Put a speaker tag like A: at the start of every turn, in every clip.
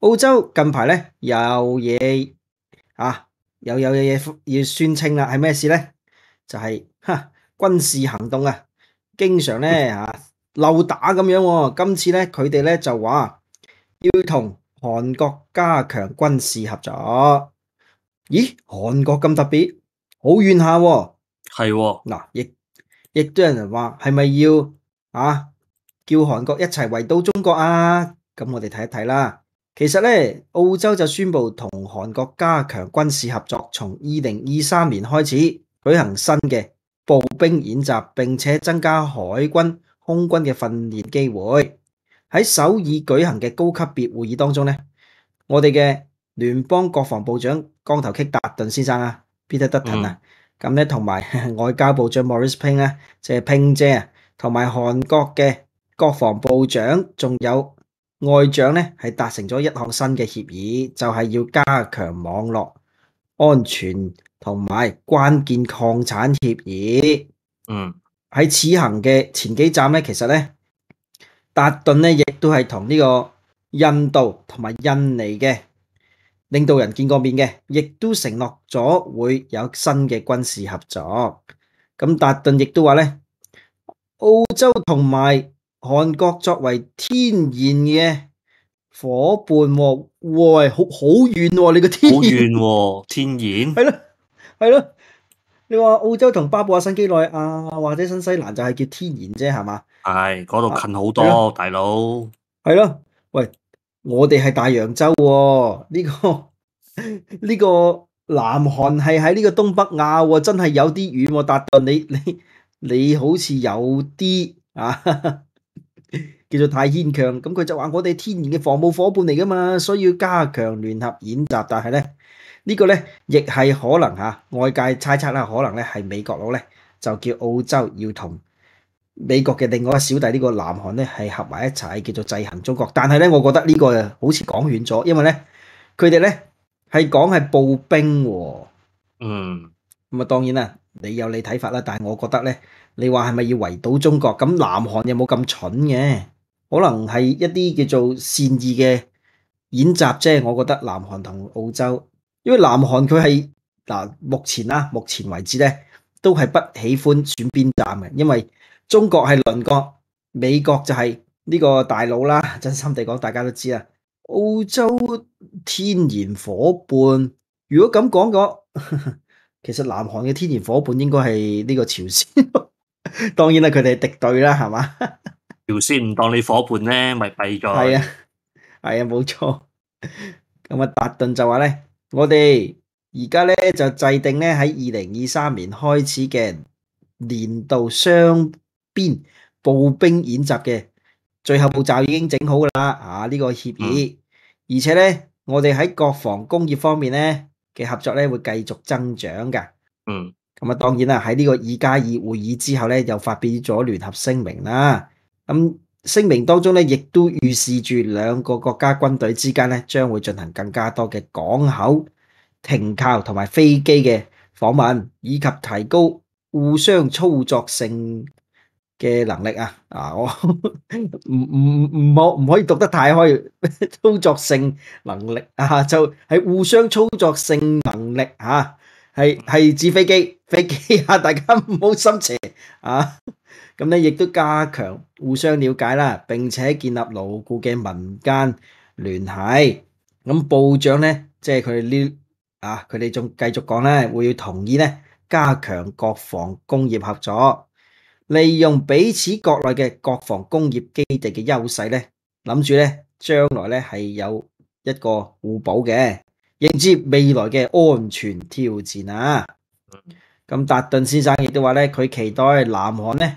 A: 澳洲近排咧又嘢啊，又有嘢嘢要宣称啦，系咩事咧？就系吓军事行动啊，经常咧吓漏打咁样。今次咧佢哋咧就话要同韩国加强军事合作。咦？韩国咁特别，好远下系嗱，亦亦都有人话系咪要啊？叫韩国一齐围堵中国啊？咁我哋睇一睇啦。其实咧，澳洲就宣布同韩国加强军事合作，从二零二三年开始举行新嘅步兵演习，并且增加海军、空军嘅训练机会。喺首尔举行嘅高级别会议当中咧，我哋嘅联邦国防部长光头 K 达顿先生啊，p e e t r Dutton 啊，咁咧同埋 外交部长 Morrisping 咧，即系 Ping 姐啊，同埋韩国嘅国防部长，仲有。外长咧系达成咗一项新嘅协议，就系要加强网络安全同埋关键矿产协议。嗯，喺此行嘅前几站咧，其实咧达顿咧亦都系同呢个印度同埋印尼嘅领导人见过面嘅，亦都承诺咗会有新嘅军事合作。咁达顿亦都话咧，澳洲同埋。韩国作为天然嘅伙伴，喂，好好远喎！你个天好远喎，天然系咯系咯，你话澳洲同巴布亚新几内亚或者新西兰就系叫天然啫，系嘛？系嗰度近好多，大佬系咯。喂，我哋系大洋洲，呢个 呢个南韩系喺呢个东北亚，真系有啲远。达顿你你你好似有啲啊。叫做太坚强，咁佢就话我哋天然嘅防务伙伴嚟噶嘛，所以要加强联合演习。但系咧呢个咧亦系可能吓，外界猜测啦，可能咧系美国佬咧就叫澳洲要同美国嘅另外一小弟呢个南韩咧系合埋一齐，叫做制衡中国。但系咧，我觉得呢个好似讲远咗，因为咧佢哋咧系讲系步兵，嗯，咁啊，当然啦，你有你睇法啦，但系我觉得咧，你话系咪要围堵中国？咁南韩有冇咁蠢嘅。可能系一啲叫做善意嘅演习啫，我觉得南韩同澳洲，因为南韩佢系嗱目前啦，目前为止咧都系不喜欢选边站嘅，因为中国系邻国，美国就系呢个大佬啦。真心地讲，大家都知啊，澳洲天然伙伴，如果咁讲个，其实南韩嘅天然伙伴应该系呢个朝鲜，当然啦，佢哋敌对啦，系嘛？条鲜唔当你伙伴咧，咪弊咗。系啊，系啊，冇错。咁啊，达顿就话咧，我哋而家咧就制定咧喺二零二三年开始嘅年度双边步兵演习嘅，最后步骤已经整好啦。啊，呢个协议，而且咧，我哋喺国防工业方面咧嘅合作咧会继续增长嘅。嗯。咁啊，当然啦，喺呢个二加二会议之后咧，又发表咗联合声明啦。咁聲明當中咧，亦都預示住兩個國家軍隊之間咧，將會進行更加多嘅港口停靠同埋飛機嘅訪問，以及提高互相操作性嘅能力啊！啊，我 唔唔唔可唔可以讀得太開，操作性能力啊，就係互相操作性能力嚇，係系指飛機飛機啊，大家唔好心邪啊！咁咧，亦都加強互相了解啦，並且建立牢固嘅民間聯繫。咁部長咧，即係佢哋呢啊，佢哋仲繼續講咧，會要同意咧，加強國防工業合作，利用彼此國內嘅國防工業基地嘅優勢咧，諗住咧，將來咧係有一個互補嘅迎接未來嘅安全挑戰啊。咁達頓先生亦都話咧，佢期待南韓咧。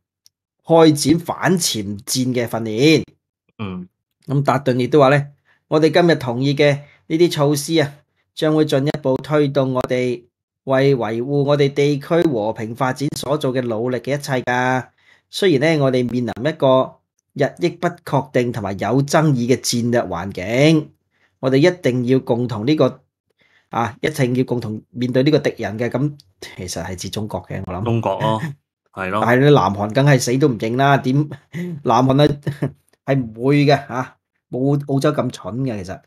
A: 开展反潜战嘅训练，嗯，咁达顿亦都话咧，我哋今日同意嘅呢啲措施啊，将会进一步推动我哋为维护我哋地区和平发展所做嘅努力嘅一切噶。虽然咧我哋面临一个日益不确定同埋有争议嘅战略环境，我哋一定要共同呢个啊，一定要共同面对呢个敌人嘅。咁其实系指中国嘅，我谂中国咯。系咯，但系你南韩梗系死都唔认啦，点？南韩咧系唔会嘅吓，冇澳洲咁蠢嘅其实。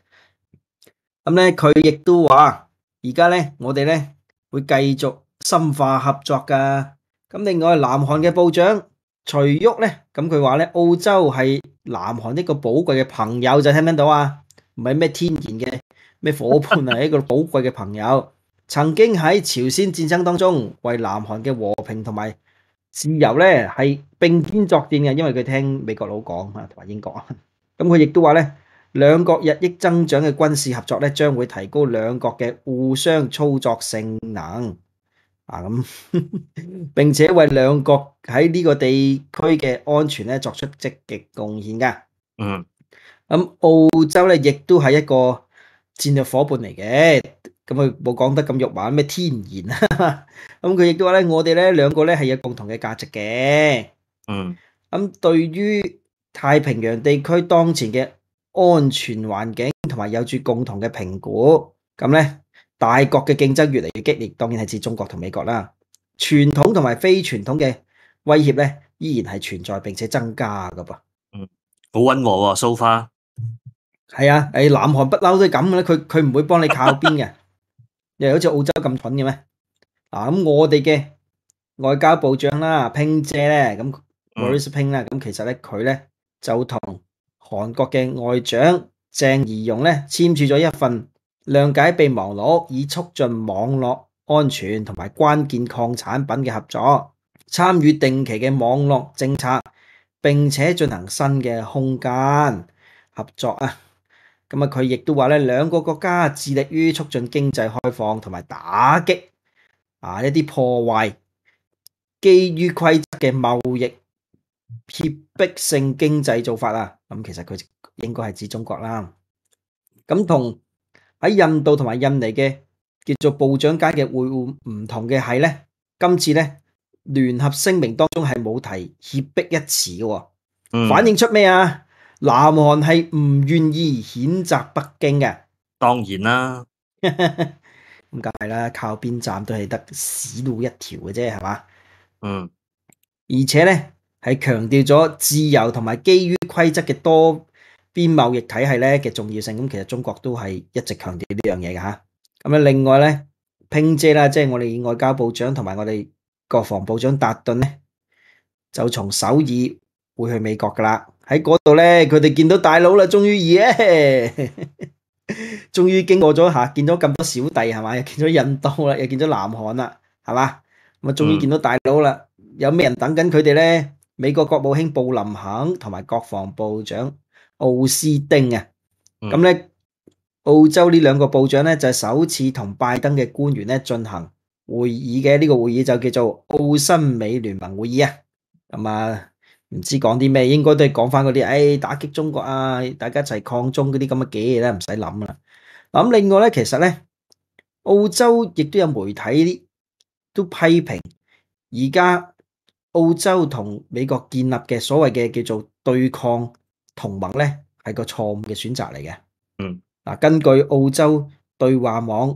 A: 咁咧，佢亦都话，而家咧，我哋咧会继续深化合作噶。咁另外，南韩嘅部长徐旭咧，咁佢话咧，澳洲系南韩一个宝贵嘅朋友就听唔听到啊？唔系咩天然嘅咩伙伴啊，一个宝贵嘅朋友，曾经喺朝鲜战争当中为南韩嘅和平同埋。自由咧係並肩作戰嘅，因為佢聽美國佬講啊，同埋英國啊，咁佢亦都話咧，兩國日益增長嘅軍事合作咧，將會提高兩國嘅互相操作性能啊咁，並且為兩國喺呢個地區嘅安全咧作出積極貢獻噶。嗯，咁澳洲咧亦都係一個戰略伙伴嚟嘅。咁佢冇講得咁肉麻，咩天然啊？咁佢亦都話咧，我哋咧兩個咧係有共同嘅價值嘅。嗯。咁對於太平洋地區當前嘅安全環境同埋有住共同嘅評估，咁咧大國嘅競爭越嚟越激烈，當然係指中國同美國啦。傳統同埋非傳統嘅威脅咧，依然係存在並且增加噶噃。嗯。好温和喎，蘇花。係啊，诶，南韓不嬲都係咁嘅咧，佢佢唔會幫你靠邊嘅。又好似澳洲咁蠢嘅咩？嗱，咁我哋嘅外交部长啦，拼姐咧，咁 m a u r i c e Ping 啦，咁其实咧佢咧就同韩国嘅外长郑仪容咧签署咗一份谅解备忘录，以促进网络安全同埋关键矿产品嘅合作，参与定期嘅网络政策，并且进行新嘅空间合作啊！咁啊，佢亦都话咧，两个国家致力于促进经济开放同埋打击啊一啲破坏基于规则嘅贸易胁迫性经济做法啊。咁其实佢应该系指中国啦。咁同喺印度同埋印尼嘅叫做部长级嘅会晤唔同嘅系咧，今次咧联合声明当中系冇提胁迫一词，反映出咩啊？南韩系唔愿意谴责北京嘅，当然啦，咁梗系啦，靠边站都系得死路一条嘅啫，系嘛？嗯，而且咧系强调咗自由同埋基于规则嘅多边贸易体系咧嘅重要性，咁其实中国都系一直强调呢样嘢嘅吓。咁啊，另外咧，拼姐啦，即系我哋外交部长同埋我哋国防部长达顿咧，就从首尔会去美国噶啦。喺嗰度咧，佢哋见到大佬啦，终于耶，终 于经过咗下，见咗咁多小弟系嘛，又见咗印度啦，又见咗南韩啦，系嘛，咁啊，终于见到大佬啦。有咩人等紧佢哋咧？美国国务卿布林肯同埋国防部长奥斯丁啊，咁咧澳洲呢两个部长咧就系首次同拜登嘅官员咧进行会议嘅呢个会议就叫做澳新美联盟会议啊，咁啊。唔知讲啲咩，应该都系讲翻嗰啲，诶，打击中国啊，大家一齐抗中嗰啲咁嘅嘢咧，唔使谂啦。咁，另外咧，其实咧，澳洲亦都有媒体都批评，而家澳洲同美国建立嘅所谓嘅叫做对抗同盟咧，系个错误嘅选择嚟嘅。嗯，嗱，根据澳洲对话网，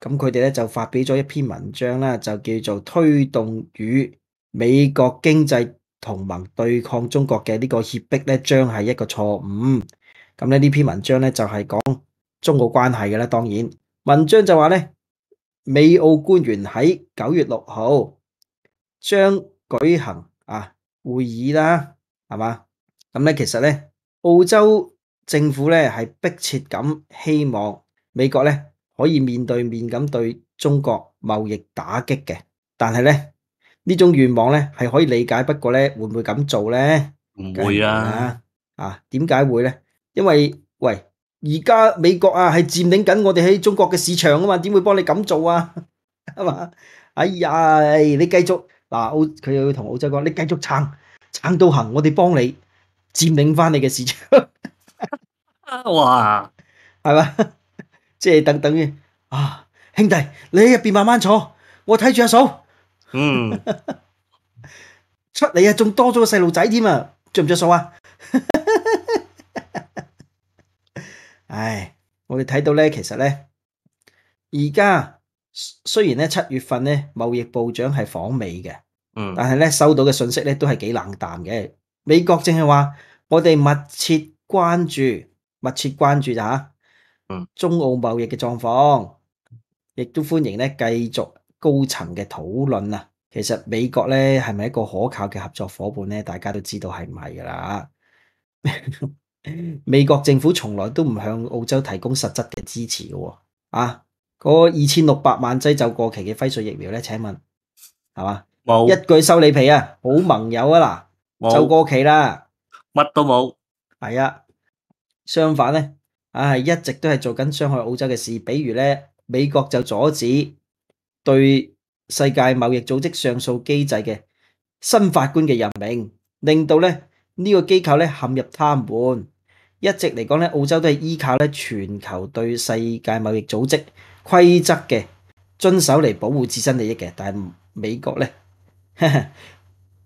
A: 咁佢哋咧就发表咗一篇文章啦，就叫做推动与美国经济。同盟對抗中國嘅呢個胁迫咧，將係一個錯誤。咁咧呢篇文章咧就係講中國關係嘅啦。當然，文章就話咧，美澳官員喺九月六號將舉行啊會議啦，係嘛？咁咧其實咧，澳洲政府咧係迫切咁希望美國咧可以面對面咁對中國貿易打擊嘅，但係咧。呢种愿望咧系可以理解，不过咧会唔会咁做咧？唔会啊！啊，点解会咧？因为喂，而家美国啊系占领紧我哋喺中国嘅市场啊嘛，点会帮你咁做啊？系 嘛？哎呀，你继续嗱，澳佢要同澳洲讲，你继续撑撑到行，我哋帮你占领翻你嘅市场。哇，系嘛？即系等等于啊，兄弟，你喺入边慢慢坐，我睇住阿嫂。嗯，出嚟啊，仲多咗个细路仔添啊，着唔着数啊？唉，我哋睇到咧，其实咧，而家虽然咧七月份咧贸易部长系访美嘅，嗯，但系咧收到嘅信息咧都系几冷淡嘅。美国正系话我哋密切关注，密切关注咋？嗯，中澳贸易嘅状况，亦都欢迎咧继续。高层嘅讨论啊，其实美国咧系咪一个可靠嘅合作伙伴咧？大家都知道系唔系噶啦？美国政府从来都唔向澳洲提供实质嘅支持嘅，啊，嗰二千六百万剂就过期嘅辉瑞疫苗咧，请问系嘛？冇一句收你皮啊，好盟友啊嗱，就过期啦，乜都冇，系啊，相反咧，唉，一直都系做紧伤害澳洲嘅事，比如咧，美国就阻止。对世界贸易组织上诉机制嘅新法官嘅任命，令到咧呢个机构咧陷入瘫痪。一直嚟讲咧，澳洲都系依靠咧全球对世界贸易组织规则嘅遵守嚟保护自身利益嘅。但系美国咧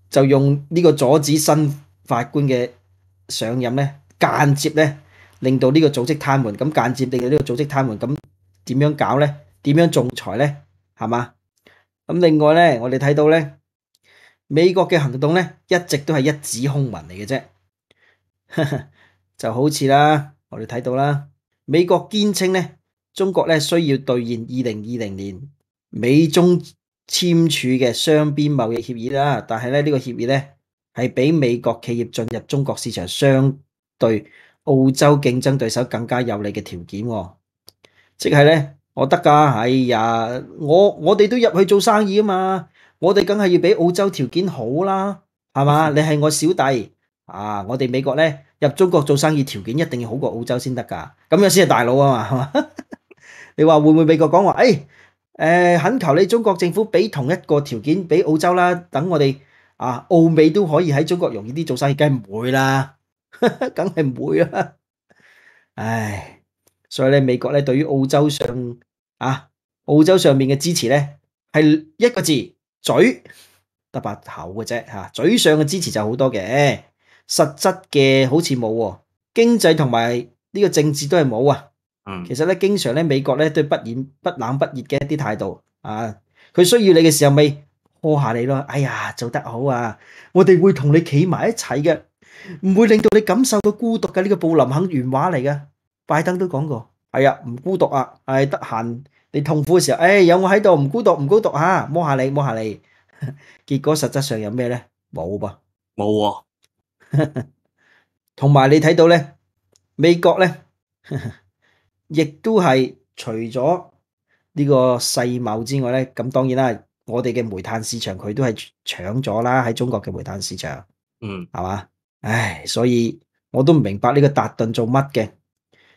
A: 就用呢个阻止新法官嘅上任咧，间接咧令到呢个组织瘫痪。咁间接令到呢个组织瘫痪，咁点样搞咧？点样仲裁咧？系嘛？咁另外咧，我哋睇到咧，美国嘅行动咧，一直都系一纸空文嚟嘅啫，就好似啦，我哋睇到啦，美国坚称咧，中国咧需要兑现二零二零年美中签署嘅双边贸易协议啦，但系咧呢个协议咧系比美国企业进入中国市场相对澳洲竞争对手更加有利嘅条件，即系咧。我得噶，哎呀，我我哋都入去做生意啊嘛，我哋梗系要比澳洲条件好啦，系嘛？你系我小弟啊，我哋美国咧入中国做生意条件一定要好过澳洲先得噶，咁样先系大佬啊嘛，系嘛？你话会唔会美国讲话？诶诶，恳求你中国政府俾同一个条件俾澳洲啦，等我哋啊，澳美都可以喺中国容易啲做生意，梗系唔会啦，梗系唔会啦，唉。所以咧，美國咧對於澳洲上啊澳洲上面嘅支持咧，係一個字嘴得把口嘅啫吓，嘴上嘅支持就好多嘅，實質嘅好似冇喎，經濟同埋呢個政治都係冇啊。嗯，其實咧經常咧美國咧對不熱不冷不熱嘅一啲態度啊，佢需要你嘅時候咪呵下你咯。哎呀，做得好啊，我哋會同你企埋一齊嘅，唔會令到你感受到孤獨嘅。呢個布林肯原話嚟嘅。拜登都讲过，系啊，唔孤独啊，系得闲你痛苦嘅时候，诶，有我喺度，唔孤独，唔孤独吓，摸下你，摸下你。结果实质上有咩咧？冇噃，冇。啊。同埋你睇到咧，美国咧，亦都系除咗呢个世贸之外咧，咁当然啦，我哋嘅煤炭市场佢都系抢咗啦，喺中国嘅煤炭市场。嗯，系嘛？唉，所以我都唔明白呢个达顿做乜嘅。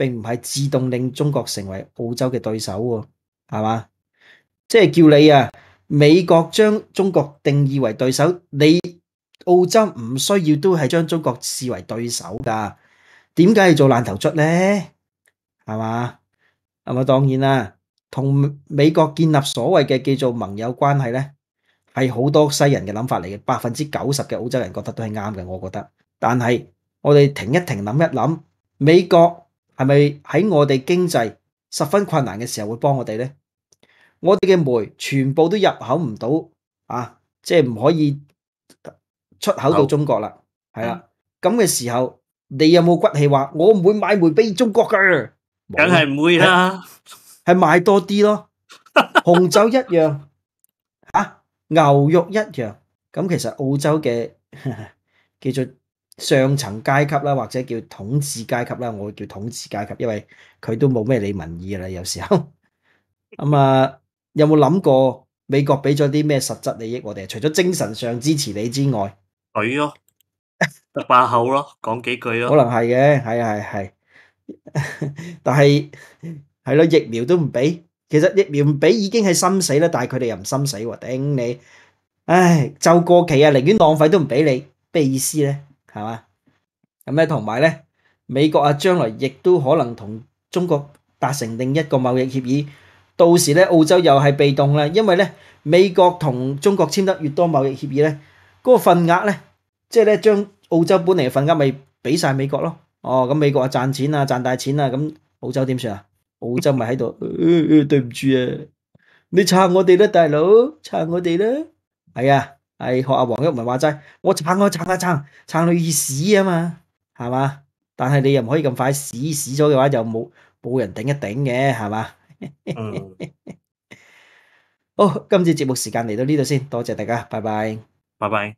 A: 并唔系自动令中国成为澳洲嘅对手喎，系嘛？即系叫你啊，美国将中国定义为对手，你澳洲唔需要都系将中国视为对手噶？点解要做烂头卒呢？系嘛？咁啊，当然啦，同美国建立所谓嘅叫做盟友关系呢，系好多西人嘅谂法嚟嘅，百分之九十嘅澳洲人觉得都系啱嘅，我觉得。但系我哋停一停谂一谂，美国。系咪喺我哋經濟十分困難嘅時候會幫我哋咧？我哋嘅煤全部都入口唔到啊！即系唔可以出口到中國啦，係啦。咁嘅時候，你有冇骨氣話我唔會買煤俾中國噶？梗係唔會啦，係买多啲咯。紅酒一樣，嚇 牛肉一樣。咁其實澳洲嘅 叫做。上层阶级啦，或者叫统治阶级啦，我叫统治阶级，因为佢都冇咩理民意啦。有时候 咁啊，有冇谂过美国俾咗啲咩实质利益我哋除咗精神上支持你之外，举咯，把口咯，讲 几句咯，可能系嘅，系系系，但系系咯，疫苗都唔俾，其实疫苗唔俾已经系心死啦，但系佢哋又唔心死，顶你，唉，就过期啊，宁愿浪费都唔俾你，咩意思咧？系嘛？咁咧，同埋咧，美國啊，將來亦都可能同中國達成另一個貿易協議。到時咧，澳洲又係被動啦，因為咧，美國同中國簽得越多貿易協議咧，嗰個份額咧，即係咧，將澳洲本嚟嘅份額咪俾晒美國咯。哦，咁美國啊賺錢啊賺大錢啊，咁澳洲點算啊？澳洲咪喺度，對唔住啊，你撐我哋啦，大佬撐我哋啦，係啊。系学阿黄旭文话斋，我撑我撑一撑，撑到要屎啊嘛，系嘛？但系你又唔可以咁快屎屎咗嘅话，就冇冇人顶一顶嘅，系嘛？嗯，好，今次节目时间嚟到呢度先，多谢大家，拜拜，拜拜。